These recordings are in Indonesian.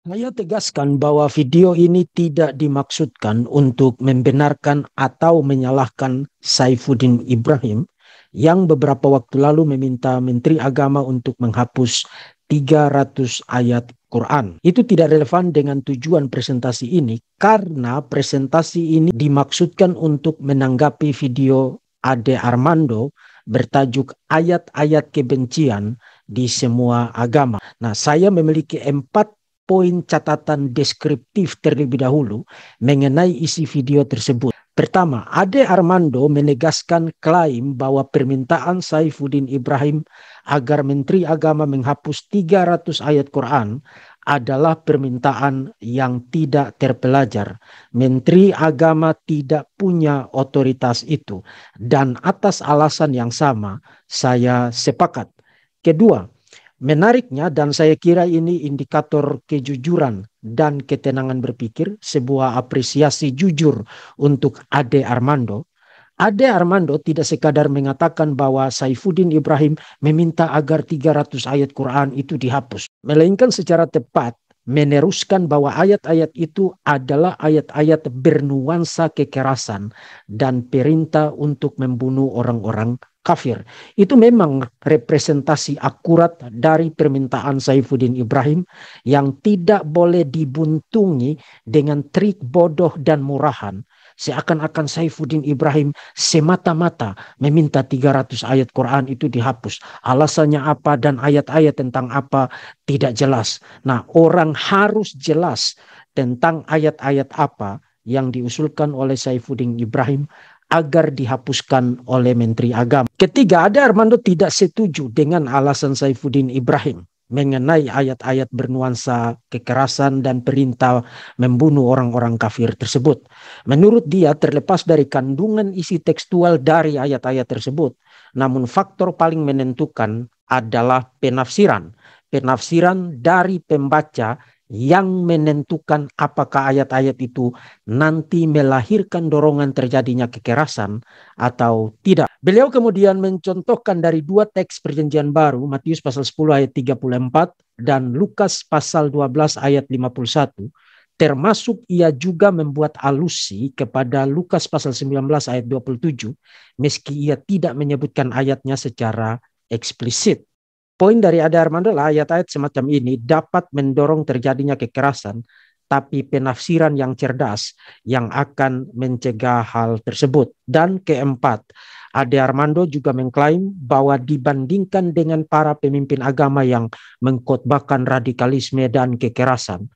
Saya tegaskan bahwa video ini tidak dimaksudkan untuk membenarkan atau menyalahkan Saifuddin Ibrahim yang beberapa waktu lalu meminta Menteri Agama untuk menghapus 300 ayat Quran. Itu tidak relevan dengan tujuan presentasi ini karena presentasi ini dimaksudkan untuk menanggapi video Ade Armando bertajuk ayat-ayat kebencian di semua agama. Nah, saya memiliki empat poin catatan deskriptif terlebih dahulu mengenai isi video tersebut. Pertama, Ade Armando menegaskan klaim bahwa permintaan Saifuddin Ibrahim agar Menteri Agama menghapus 300 ayat Quran adalah permintaan yang tidak terpelajar. Menteri Agama tidak punya otoritas itu dan atas alasan yang sama saya sepakat. Kedua, Menariknya dan saya kira ini indikator kejujuran dan ketenangan berpikir, sebuah apresiasi jujur untuk Ade Armando. Ade Armando tidak sekadar mengatakan bahwa Saifuddin Ibrahim meminta agar 300 ayat Quran itu dihapus, melainkan secara tepat meneruskan bahwa ayat-ayat itu adalah ayat-ayat bernuansa kekerasan dan perintah untuk membunuh orang-orang kafir. Itu memang representasi akurat dari permintaan Saifuddin Ibrahim yang tidak boleh dibuntungi dengan trik bodoh dan murahan seakan-akan Saifuddin Ibrahim semata-mata meminta 300 ayat Quran itu dihapus. Alasannya apa dan ayat-ayat tentang apa tidak jelas. Nah, orang harus jelas tentang ayat-ayat apa yang diusulkan oleh Saifuddin Ibrahim agar dihapuskan oleh Menteri Agama. Ketiga, ada Armando tidak setuju dengan alasan Saifuddin Ibrahim mengenai ayat-ayat bernuansa kekerasan dan perintah membunuh orang-orang kafir tersebut. Menurut dia, terlepas dari kandungan isi tekstual dari ayat-ayat tersebut, namun faktor paling menentukan adalah penafsiran. Penafsiran dari pembaca yang menentukan apakah ayat-ayat itu nanti melahirkan dorongan terjadinya kekerasan atau tidak. Beliau kemudian mencontohkan dari dua teks perjanjian baru, Matius pasal 10 ayat 34 dan Lukas pasal 12 ayat 51, termasuk ia juga membuat alusi kepada Lukas pasal 19 ayat 27, meski ia tidak menyebutkan ayatnya secara eksplisit. Poin dari Ade Armando adalah ayat-ayat semacam ini dapat mendorong terjadinya kekerasan, tapi penafsiran yang cerdas yang akan mencegah hal tersebut. Dan keempat, Ade Armando juga mengklaim bahwa dibandingkan dengan para pemimpin agama yang mengkotbahkan radikalisme dan kekerasan,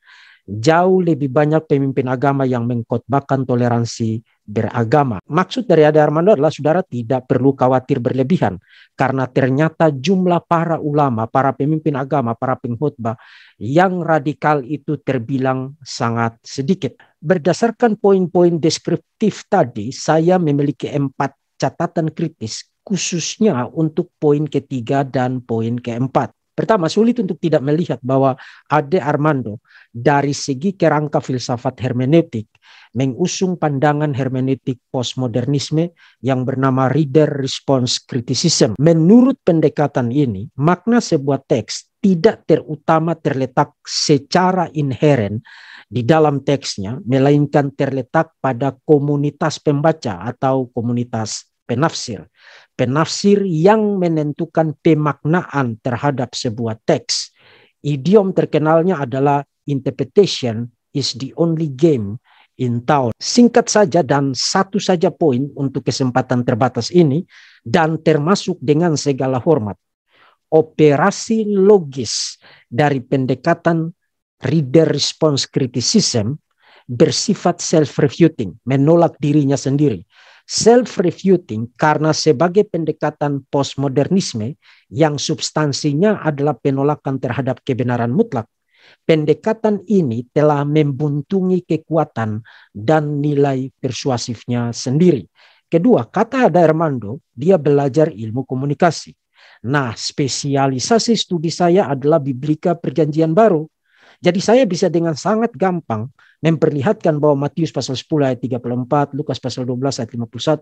jauh lebih banyak pemimpin agama yang mengkotbahkan toleransi beragama. Maksud dari Ade Armando adalah saudara tidak perlu khawatir berlebihan karena ternyata jumlah para ulama, para pemimpin agama, para pengkhotbah yang radikal itu terbilang sangat sedikit. Berdasarkan poin-poin deskriptif tadi, saya memiliki empat catatan kritis khususnya untuk poin ketiga dan poin keempat. Pertama, sulit untuk tidak melihat bahwa Ade Armando dari segi kerangka filsafat hermeneutik mengusung pandangan hermeneutik postmodernisme yang bernama reader response criticism. Menurut pendekatan ini, makna sebuah teks tidak terutama terletak secara inheren di dalam teksnya, melainkan terletak pada komunitas pembaca atau komunitas penafsir. Penafsir yang menentukan pemaknaan terhadap sebuah teks. Idiom terkenalnya adalah interpretation is the only game in town. Singkat saja dan satu saja poin untuk kesempatan terbatas ini dan termasuk dengan segala hormat. Operasi logis dari pendekatan reader response criticism bersifat self-refuting, menolak dirinya sendiri. Self-refuting karena sebagai pendekatan postmodernisme yang substansinya adalah penolakan terhadap kebenaran mutlak, pendekatan ini telah membuntungi kekuatan dan nilai persuasifnya sendiri. Kedua, kata ada Armando, dia belajar ilmu komunikasi. Nah, spesialisasi studi saya adalah Biblika Perjanjian Baru. Jadi saya bisa dengan sangat gampang memperlihatkan bahwa Matius pasal 10 ayat 34, Lukas pasal 12 ayat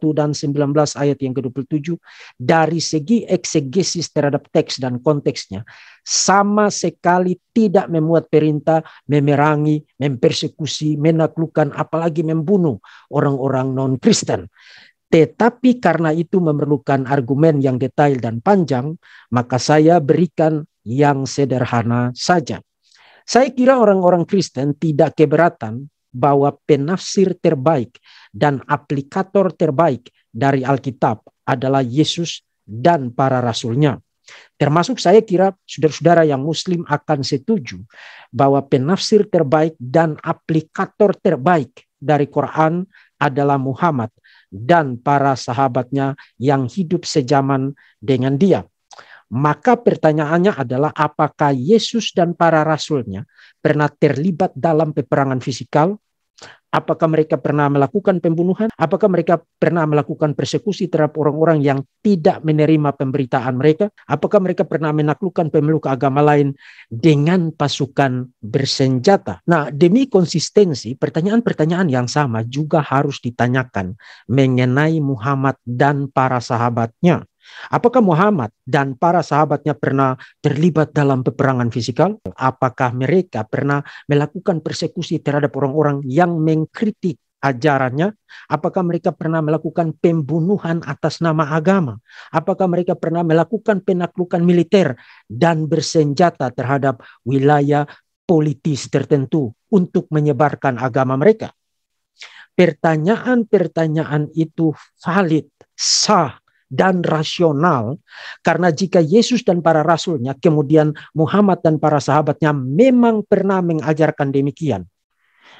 51 dan 19 ayat yang ke-27 dari segi eksegesis terhadap teks dan konteksnya sama sekali tidak memuat perintah memerangi, mempersekusi, menaklukkan apalagi membunuh orang-orang non-Kristen. Tetapi karena itu memerlukan argumen yang detail dan panjang, maka saya berikan yang sederhana saja. Saya kira orang-orang Kristen tidak keberatan bahwa penafsir terbaik dan aplikator terbaik dari Alkitab adalah Yesus dan para rasulnya. Termasuk saya kira saudara-saudara yang muslim akan setuju bahwa penafsir terbaik dan aplikator terbaik dari Quran adalah Muhammad dan para sahabatnya yang hidup sejaman dengan dia. Maka pertanyaannya adalah apakah Yesus dan para rasulnya pernah terlibat dalam peperangan fisikal? Apakah mereka pernah melakukan pembunuhan? Apakah mereka pernah melakukan persekusi terhadap orang-orang yang tidak menerima pemberitaan mereka? Apakah mereka pernah menaklukkan pemeluk agama lain dengan pasukan bersenjata? Nah, demi konsistensi, pertanyaan-pertanyaan yang sama juga harus ditanyakan mengenai Muhammad dan para sahabatnya. Apakah Muhammad dan para sahabatnya pernah terlibat dalam peperangan fisikal? Apakah mereka pernah melakukan persekusi terhadap orang-orang yang mengkritik ajarannya? Apakah mereka pernah melakukan pembunuhan atas nama agama? Apakah mereka pernah melakukan penaklukan militer dan bersenjata terhadap wilayah politis tertentu untuk menyebarkan agama mereka? Pertanyaan-pertanyaan itu valid, sah, dan rasional. Karena jika Yesus dan para rasulnya, kemudian Muhammad dan para sahabatnya memang pernah mengajarkan demikian,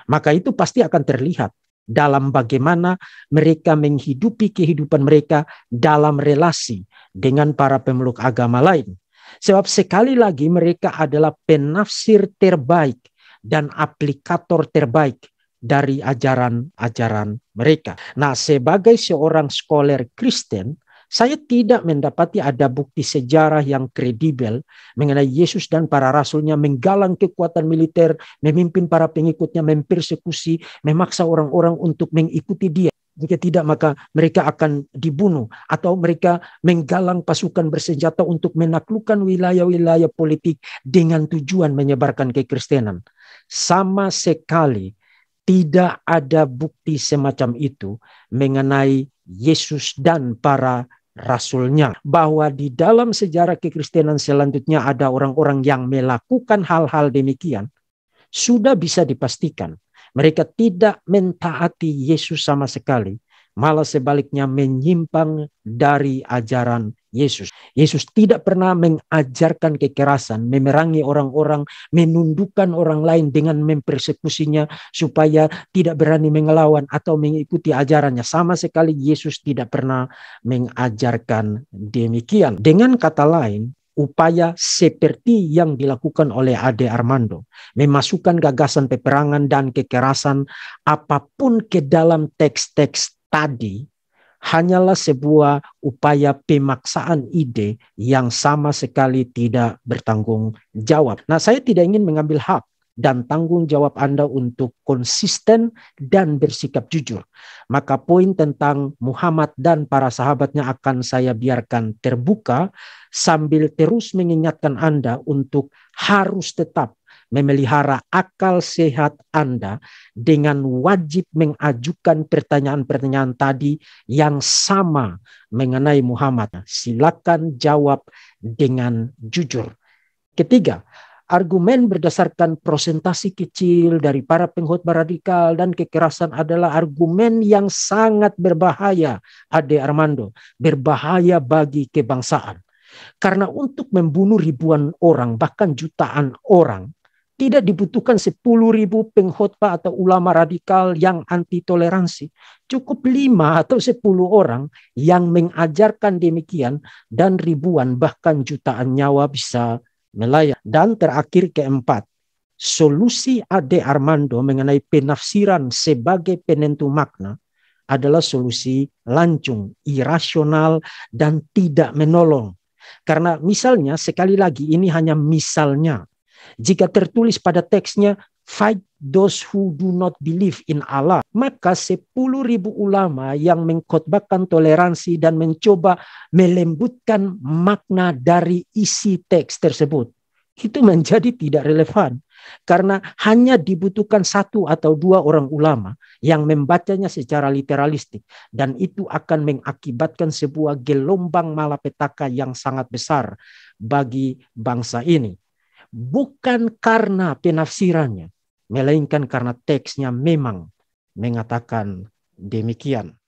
maka itu pasti akan terlihat dalam bagaimana mereka menghidupi kehidupan mereka dalam relasi dengan para pemeluk agama lain. Sebab sekali lagi mereka adalah penafsir terbaik dan aplikator terbaik dari ajaran-ajaran mereka. Nah, sebagai seorang scholar Kristen, saya tidak mendapati ada bukti sejarah yang kredibel mengenai Yesus dan para rasulnya menggalang kekuatan militer, memimpin para pengikutnya, mempersekusi, memaksa orang-orang untuk mengikuti dia. Jika tidak maka mereka akan dibunuh atau mereka menggalang pasukan bersenjata untuk menaklukkan wilayah-wilayah politik dengan tujuan menyebarkan kekristenan. Sama sekali tidak ada bukti semacam itu mengenai Yesus dan para rasulnya bahwa di dalam sejarah kekristenan selanjutnya ada orang-orang yang melakukan hal-hal demikian sudah bisa dipastikan mereka tidak mentaati Yesus sama sekali malah sebaliknya menyimpang dari ajaran Yesus. Yesus tidak pernah mengajarkan kekerasan, memerangi orang-orang, menundukkan orang lain dengan mempersekusinya supaya tidak berani mengelawan atau mengikuti ajarannya. Sama sekali Yesus tidak pernah mengajarkan demikian. Dengan kata lain, upaya seperti yang dilakukan oleh Ade Armando, memasukkan gagasan peperangan dan kekerasan apapun ke dalam teks-teks tadi hanyalah sebuah upaya pemaksaan ide yang sama sekali tidak bertanggung jawab. Nah, saya tidak ingin mengambil hak dan tanggung jawab Anda untuk konsisten dan bersikap jujur. Maka poin tentang Muhammad dan para sahabatnya akan saya biarkan terbuka sambil terus mengingatkan Anda untuk harus tetap memelihara akal sehat Anda dengan wajib mengajukan pertanyaan-pertanyaan tadi yang sama mengenai Muhammad. Silakan jawab dengan jujur. Ketiga, argumen berdasarkan prosentasi kecil dari para pengkhotbah radikal dan kekerasan adalah argumen yang sangat berbahaya, Ade Armando, berbahaya bagi kebangsaan. Karena untuk membunuh ribuan orang, bahkan jutaan orang, tidak dibutuhkan sepuluh ribu pengkhotbah atau ulama radikal yang anti toleransi. Cukup 5 atau 10 orang yang mengajarkan demikian dan ribuan bahkan jutaan nyawa bisa melayang. Dan terakhir keempat, solusi Ade Armando mengenai penafsiran sebagai penentu makna adalah solusi lancung, irasional, dan tidak menolong. Karena misalnya, sekali lagi ini hanya misalnya, jika tertulis pada teksnya fight those who do not believe in Allah, maka ribu ulama yang mengkhotbahkan toleransi dan mencoba melembutkan makna dari isi teks tersebut itu menjadi tidak relevan karena hanya dibutuhkan satu atau dua orang ulama yang membacanya secara literalistik dan itu akan mengakibatkan sebuah gelombang malapetaka yang sangat besar bagi bangsa ini bukan karena penafsirannya, melainkan karena teksnya memang mengatakan demikian.